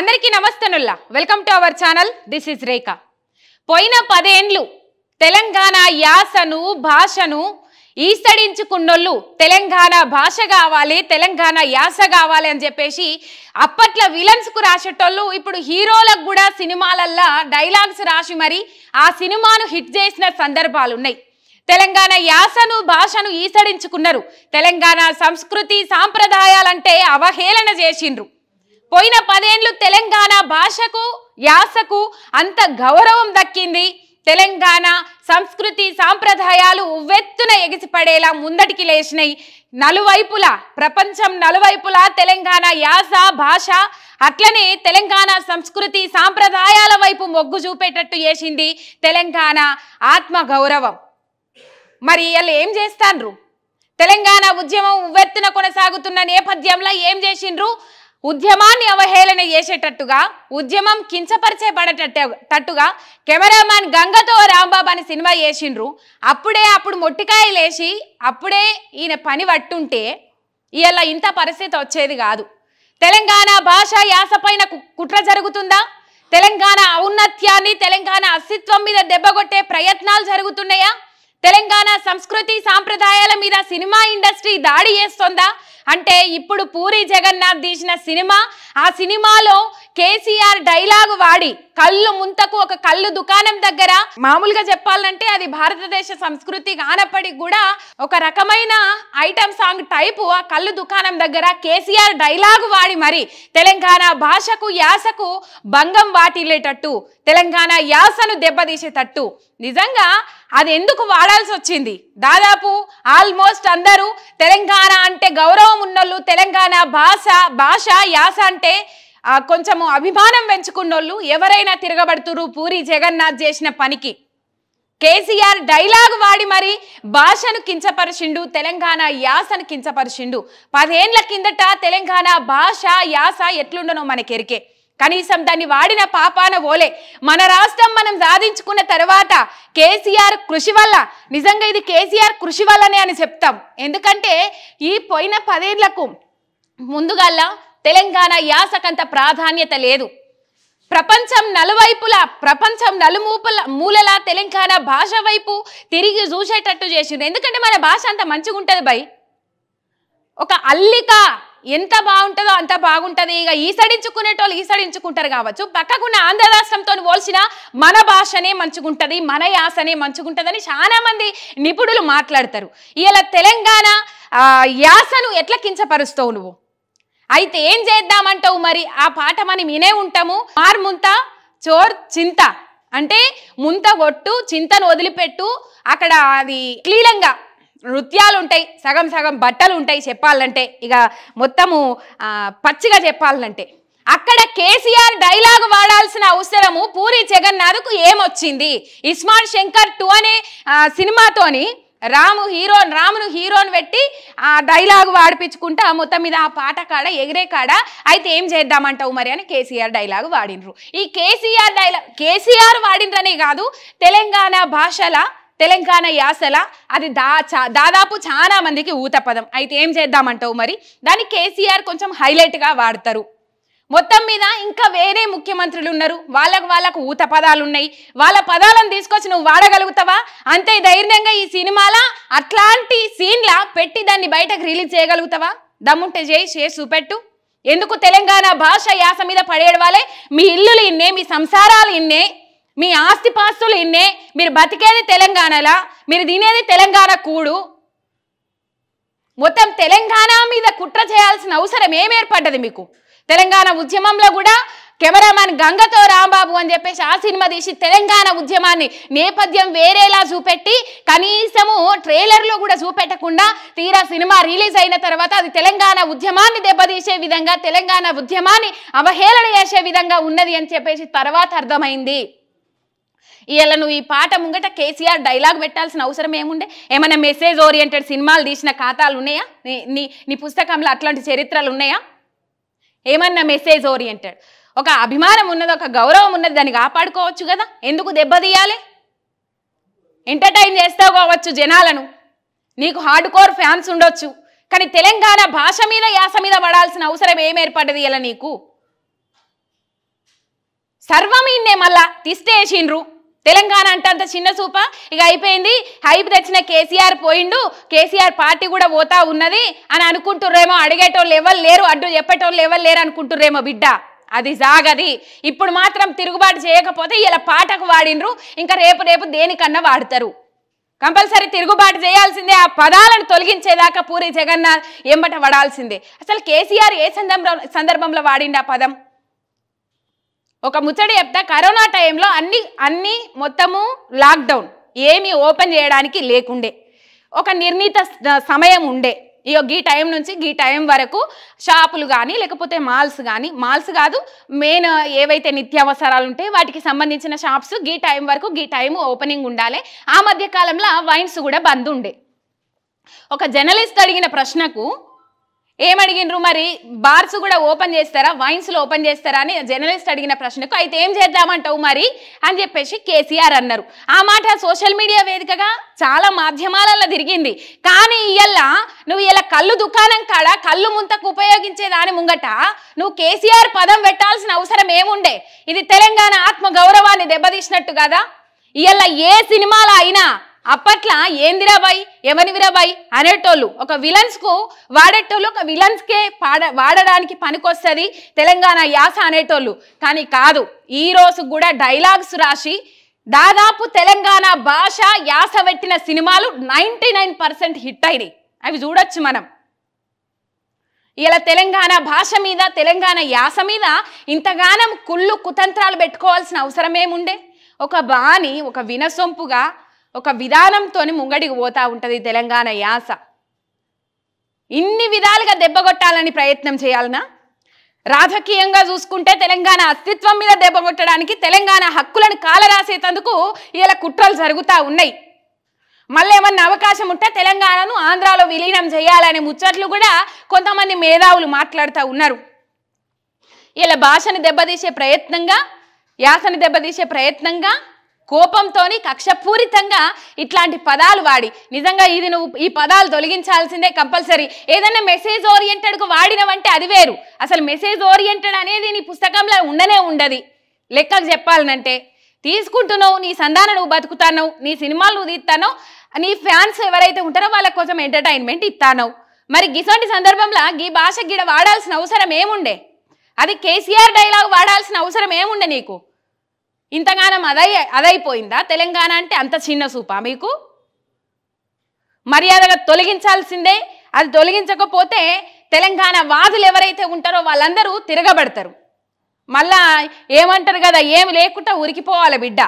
అందరికీ నమస్తనుల్లా welcome to our channel this is Rekha పోయిన పదేండ్లు తెలంగాణ యాసను భాషను ఈసడించుకున్నోళ్ళు తెలంగాణ భాష కావాలి తెలంగాణ యాస కావాలి అని చెప్పేసి అప్పట్లో విలన్స్కు రాసేటోళ్ళు ఇప్పుడు హీరోలకు కూడా సినిమాలల్లా డైలాగ్స్ రాసి మరి ఆ సినిమాను హిట్ చేసిన సందర్భాలు ఉన్నాయి తెలంగాణ యాసను భాషను ఈసడించుకున్నారు తెలంగాణ సంస్కృతి సాంప్రదాయాలంటే అవహేళన చేసిండ్రు పోయిన పదేండ్లు తెలంగాణ భాషకు యాసకు అంత గౌరవం దక్కింది తెలంగాణ సంస్కృతి సాంప్రదాయాలు ఉవ్వెత్తున ఎగిసిపడేలా ముందటికి లేచినాయి నలువైపులా ప్రపంచం నలువైపులా తెలంగాణ యాస భాష అట్లనే తెలంగాణ సంస్కృతి సాంప్రదాయాల వైపు మొగ్గు చూపేటట్టు చేసింది తెలంగాణ ఆత్మ గౌరవం మరి వీళ్ళు ఏం చేస్తాన్రు తెలంగాణ ఉద్యమం ఉవ్వెత్తున కొనసాగుతున్న నేపథ్యంలో ఏం చేసిండ్రు ఉద్యమాన్ని అవహేళన చేసేటట్టుగా ఉద్యమం కించపరిచేపడేటట్టుగా కెమెరామ్యాన్ గంగతో రాంబాబు అని సినిమా చేసిండ్రు అప్పుడే అప్పుడు మొట్టికాయలు వేసి అప్పుడే ఈయన పని పట్టుంటే ఇలా ఇంత పరిస్థితి వచ్చేది కాదు తెలంగాణ భాష యాస పైన కుట్ర జరుగుతుందా తెలంగాణ ఔన్నత్యాన్ని తెలంగాణ అస్తిత్వం మీద దెబ్బగొట్టే ప్రయత్నాలు జరుగుతున్నాయా తెలంగాణ సంస్కృతి సాంప్రదాయాల మీద సినిమా ఇండస్ట్రీ దాడి చేస్తుందా అంటే ఇప్పుడు పూరి జగన్నాథ్ తీసిన సినిమా ఆ సినిమాలో కేసీఆర్ డైలాగ్ వాడి కళ్ళు ముంతకు ఒక కళ్ళు దుకాణం దగ్గర మామూలుగా చెప్పాలంటే అది భారతదేశ సంస్కృతి కానప్పటికి కూడా ఒక రకమైన ఐటమ్ సాంగ్ టైపు ఆ కళ్ళు దుకాణం దగ్గర కేసీఆర్ డైలాగు వాడి మరి తెలంగాణ భాషకు యాసకు భంగం వాటిల్లేటట్టు తెలంగాణ యాసను దెబ్బతీసేటట్టు నిజంగా అది ఎందుకు వాడాల్సి వచ్చింది దాదాపు ఆల్మోస్ట్ అందరూ తెలంగాణ అంటే గౌరవం ఉన్నోళ్ళు తెలంగాణ భాష భాష యాస అంటే కొంచెము అభిమానం పెంచుకున్నోళ్ళు ఎవరైనా తిరగబడుతురు పూరి జగన్నాథ్ చేసిన పనికి కేసీఆర్ డైలాగ్ వాడి మరి భాషను కించపరిచిండు తెలంగాణ యాసను కించపరిచిండు పదేండ్ల కిందట తెలంగాణ భాష యాస ఎట్లుండనో మనకెరికే కనీసం దాన్ని వాడిన పాపాన ఓలే మన రాష్ట్రం మనం సాధించుకున్న తర్వాత కేసీఆర్ కృషి వల్ల నిజంగా ఇది కేసీఆర్ కృషి వల్లనే అని చెప్తాం ఎందుకంటే ఈ పోయిన పదేళ్లకు ముందుగల్లా తెలంగాణ యాసకంత ప్రాధాన్యత లేదు ప్రపంచం నలువైపులా ప్రపంచం నలుమూపుల మూలలా తెలంగాణ భాష వైపు తిరిగి చూసేటట్టు చేసింది ఎందుకంటే మన భాష అంత మంచిగా ఉంటుంది బై ఒక అల్లిక ఎంత బాగుంటుందో అంత బాగుంటుంది ఇక ఈసడించుకునేటోళ్ళు ఈసడించుకుంటారు కావచ్చు పక్కకున్న ఆంధ్ర రాష్ట్రంతో పోల్చిన మన భాషనే మంచిగుంటుంది మన యాసనే చాలా చాలామంది నిపుణులు మాట్లాడతారు ఇలా తెలంగాణ యాసను ఎట్లా కించపరుస్తావు నువ్వు అయితే ఏం చేద్దామంటావు మరి ఆ పాట మనం వినే ఉంటాము మార్ ముంత చోర్ చింత అంటే ముంత కొట్టు చింతను వదిలిపెట్టు అక్కడ అది క్లీలంగా నృత్యాలు ఉంటాయి సగం సగం బట్టలు ఉంటాయి చెప్పాలంటే ఇక మొత్తము పచ్చిగా చెప్పాలంటే అక్కడ కేసీఆర్ డైలాగ్ వాడాల్సిన అవసరము పూరి జగన్నాథ్కు ఏమొచ్చింది ఇస్మాన్ శంకర్ టూ అనే సినిమాతోని రాము హీరో రామును హీరోని పెట్టి ఆ డైలాగ్ వాడిపించుకుంటా మొత్తం మీద ఆ పాట కాడ ఎగిరే కాడ అయితే ఏం చేద్దామంటావు మరి అని కేసీఆర్ డైలాగ్ వాడినరు ఈ కేసీఆర్ డైలాగ్ కేసీఆర్ వాడినరనే కాదు తెలంగాణ భాషల తెలంగాణ యాసల అది దా దాదాపు చాలా మందికి ఊత పదం అయితే ఏం చేద్దామంటావు మరి దాన్ని కేసీఆర్ కొంచెం హైలైట్గా వాడతారు మొత్తం మీద ఇంకా వేరే ముఖ్యమంత్రులు ఉన్నారు వాళ్ళకు వాళ్ళకు ఊత పదాలు ఉన్నాయి వాళ్ళ పదాలను తీసుకొచ్చి నువ్వు వాడగలుగుతావా అంతే ధైర్యంగా ఈ సినిమాల అట్లాంటి సీన్లా పెట్టి దాన్ని బయటకు రిలీజ్ చేయగలుగుతావా దమ్ముంటే చేయి చేసి చూపెట్టు ఎందుకు తెలంగాణ భాష యాస మీద వాళ్ళే మీ ఇల్లులు ఇన్నే మీ సంసారాలు ఇన్నే మీ ఆస్తిపాస్తులు ఇన్నే మీరు బతికేది తెలంగాణలా మీరు తినేది తెలంగాణ కూడు మొత్తం తెలంగాణ మీద కుట్ర చేయాల్సిన అవసరం ఏం ఏర్పడ్డది మీకు తెలంగాణ ఉద్యమంలో కూడా కెమెరామ్యాన్ గంగతో రాంబాబు అని చెప్పేసి ఆ సినిమా తీసి తెలంగాణ ఉద్యమాన్ని నేపథ్యం వేరేలా చూపెట్టి కనీసము ట్రైలర్లో కూడా చూపెట్టకుండా తీరా సినిమా రిలీజ్ అయిన తర్వాత అది తెలంగాణ ఉద్యమాన్ని దెబ్బతీసే విధంగా తెలంగాణ ఉద్యమాన్ని అవహేళన చేసే విధంగా ఉన్నది అని చెప్పేసి తర్వాత అర్థమైంది ఇవాళ నువ్వు ఈ పాట ముంగట కేసీఆర్ డైలాగ్ పెట్టాల్సిన అవసరం ఏముండే ఏమైనా మెసేజ్ ఓరియంటెడ్ సినిమాలు తీసిన ఖాతాలు ఉన్నాయా నీ నీ పుస్తకంలో అట్లాంటి చరిత్రలు ఉన్నాయా ఏమన్నా మెసేజ్ ఓరియంటెడ్ ఒక అభిమానం ఉన్నది ఒక గౌరవం ఉన్నది దాన్ని కాపాడుకోవచ్చు కదా ఎందుకు దెబ్బతీయాలి ఎంటర్టైన్ పోవచ్చు జనాలను నీకు హార్డ్ కోర్ ఫ్యాన్స్ ఉండొచ్చు కానీ తెలంగాణ భాష మీద యాస మీద పడాల్సిన అవసరం ఏం ఏర్పడ్డది ఇలా నీకు సర్వమీన్నే మళ్ళా తిష్టేసిండ్రు తెలంగాణ అంటే అంత చిన్న సూప ఇక అయిపోయింది హైప్ తెచ్చిన కేసీఆర్ పోయిండు కేసీఆర్ పార్టీ కూడా పోతా ఉన్నది అని అనుకుంటుర్రేమో అడిగేటోళ్ళు ఎవరు లేరు అడ్డు చెప్పేటోళ్ళు ఎవరు లేరు అనుకుంటుర్రేమో బిడ్డ అది సాగది ఇప్పుడు మాత్రం తిరుగుబాటు చేయకపోతే ఇలా పాటకు వాడినరు ఇంకా రేపు రేపు దేనికన్నా వాడతారు కంపల్సరీ తిరుగుబాటు చేయాల్సిందే ఆ పదాలను తొలగించేదాకా పూరి జగన్నాథ్ ఎంబట పడాల్సిందే అసలు కేసీఆర్ ఏ సందర్భం సందర్భంలో వాడిండు ఆ పదం ఒక ముచ్చడి చెప్తా కరోనా టైంలో అన్ని అన్ని మొత్తము లాక్డౌన్ ఏమీ ఓపెన్ చేయడానికి లేకుండే ఒక నిర్ణీత సమయం ఉండే ఈ టైం నుంచి గీ టైం వరకు షాపులు కానీ లేకపోతే మాల్స్ కానీ మాల్స్ కాదు మెయిన్ ఏవైతే నిత్యావసరాలు ఉంటాయి వాటికి సంబంధించిన షాప్స్ గీ టైం వరకు గీ టైం ఓపెనింగ్ ఉండాలి ఆ మధ్య కాలంలో వైన్స్ కూడా బంద్ ఉండే ఒక జర్నలిస్ట్ అడిగిన ప్రశ్నకు ఏమడిగినరు మరి బార్స్ కూడా ఓపెన్ చేస్తారా వైన్స్లో ఓపెన్ చేస్తారా అని జర్నలిస్ట్ అడిగిన ప్రశ్నకు అయితే ఏం చేద్దామంటావు మరి అని చెప్పేసి కేసీఆర్ అన్నారు ఆ మాట సోషల్ మీడియా వేదికగా చాలా మాధ్యమాలలో తిరిగింది కానీ ఇయ్యల్లా నువ్వు ఇలా కళ్ళు దుకాణం కాడ కళ్ళు ముంతకు ఉపయోగించే దాని ముంగట నువ్వు కేసీఆర్ పదం పెట్టాల్సిన అవసరం ఏముండే ఇది తెలంగాణ ఆత్మ గౌరవాన్ని దెబ్బతీసినట్టు కదా ఇవాళ ఏ సినిమాలో అయినా అప్పట్లో ఏందిరా బాయ్ ఎవరివిరా బాయ్ అనేటోళ్ళు ఒక విలన్స్కు వాడేటోళ్ళు ఒక విలన్స్కే పాడ వాడడానికి పనికొస్తుంది తెలంగాణ యాస అనేటోళ్ళు కానీ కాదు ఈరోజు కూడా డైలాగ్స్ రాసి దాదాపు తెలంగాణ భాష యాస పెట్టిన సినిమాలు నైంటీ నైన్ పర్సెంట్ హిట్ అయినాయి అవి చూడొచ్చు మనం ఇలా తెలంగాణ భాష మీద తెలంగాణ యాస మీద ఇంతగానం కుళ్ళు కుతంత్రాలు పెట్టుకోవాల్సిన అవసరమేముండే ఒక బాని ఒక వినసొంపుగా ఒక విధానంతో ముంగడికి పోతూ ఉంటుంది తెలంగాణ యాస ఇన్ని విధాలుగా దెబ్బగొట్టాలని ప్రయత్నం చేయాలనా రాజకీయంగా చూసుకుంటే తెలంగాణ అస్తిత్వం మీద దెబ్బగొట్టడానికి తెలంగాణ హక్కులను కాలరాసేటందుకు ఇలా కుట్రలు జరుగుతూ ఉన్నాయి మళ్ళీ ఏమన్నా అవకాశం ఉంటే తెలంగాణను ఆంధ్రాలో విలీనం చేయాలనే ముచ్చట్లు కూడా కొంతమంది మేధావులు మాట్లాడుతూ ఉన్నారు ఇలా భాషను దెబ్బతీసే ప్రయత్నంగా యాసను దెబ్బతీసే ప్రయత్నంగా కోపంతోని కక్షపూరితంగా ఇట్లాంటి పదాలు వాడి నిజంగా ఇది నువ్వు ఈ పదాలు తొలగించాల్సిందే కంపల్సరీ ఏదైనా మెసేజ్ ఓరియంటెడ్కు వాడినవంటే అది వేరు అసలు మెసేజ్ ఓరియంటెడ్ అనేది నీ పుస్తకంలో ఉండనే ఉండదు లెక్కలు చెప్పాలనంటే తీసుకుంటున్నావు నీ సంధాన నువ్వు బతుకుతానవు నీ సినిమాలు నువ్వు తీస్తానో నీ ఫ్యాన్స్ ఎవరైతే ఉంటారో వాళ్ళ కోసం ఎంటర్టైన్మెంట్ ఇస్తానవు మరి గిసోటి సందర్భంలో గీ భాష గిడ వాడాల్సిన అవసరం ఏముండే అది కేసీఆర్ డైలాగ్ వాడాల్సిన అవసరం ఏముండే నీకు ఇంతగానం అదై అదైపోయిందా తెలంగాణ అంటే అంత చిన్న సూపా మీకు మర్యాదగా తొలగించాల్సిందే అది తొలగించకపోతే తెలంగాణ వాదులు ఎవరైతే ఉంటారో వాళ్ళందరూ తిరగబడతారు మళ్ళా ఏమంటారు కదా ఏమి లేకుండా ఉరికిపోవాలి బిడ్డ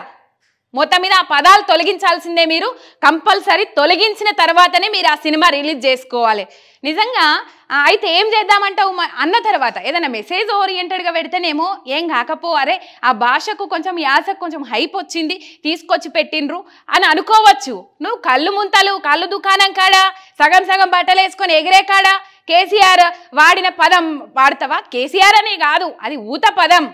మొత్తం మీద ఆ పదాలు తొలగించాల్సిందే మీరు కంపల్సరీ తొలగించిన తర్వాతనే మీరు ఆ సినిమా రిలీజ్ చేసుకోవాలి నిజంగా అయితే ఏం చేద్దామంటావు అన్న తర్వాత ఏదైనా మెసేజ్ ఓరియంటెడ్గా పెడితేనేమో ఏం కాకపో అరే ఆ భాషకు కొంచెం యాసకు కొంచెం హైప్ వచ్చింది తీసుకొచ్చి పెట్టిండ్రు అని అనుకోవచ్చు నువ్వు కళ్ళు ముంతలు కళ్ళు దుకాణం కాడా సగం సగం బట్టలు వేసుకొని ఎగిరే కాడా కేసీఆర్ వాడిన పదం వాడతావా కేసీఆర్ అనే కాదు అది ఊత పదం